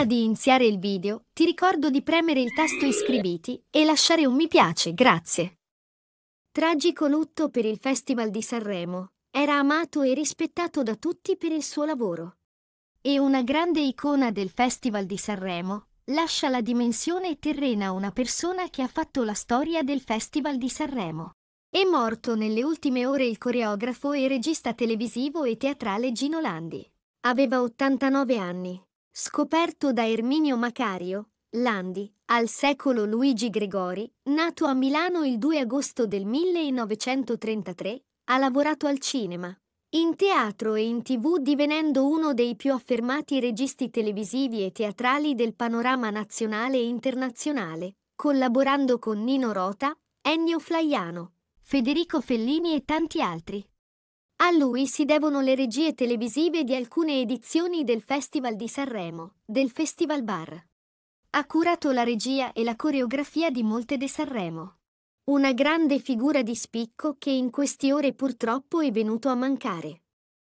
Prima di iniziare il video, ti ricordo di premere il tasto iscriviti e lasciare un mi piace, grazie. Tragico lutto per il Festival di Sanremo. Era amato e rispettato da tutti per il suo lavoro. E una grande icona del Festival di Sanremo lascia la dimensione terrena a una persona che ha fatto la storia del Festival di Sanremo. È morto nelle ultime ore il coreografo e regista televisivo e teatrale Gino Landi. Aveva 89 anni. Scoperto da Erminio Macario, Landi, al secolo Luigi Gregori, nato a Milano il 2 agosto del 1933, ha lavorato al cinema, in teatro e in tv divenendo uno dei più affermati registi televisivi e teatrali del panorama nazionale e internazionale, collaborando con Nino Rota, Ennio Flaiano, Federico Fellini e tanti altri. A lui si devono le regie televisive di alcune edizioni del Festival di Sanremo, del Festival Bar. Ha curato la regia e la coreografia di Molte de Sanremo. Una grande figura di spicco che in queste ore purtroppo è venuto a mancare.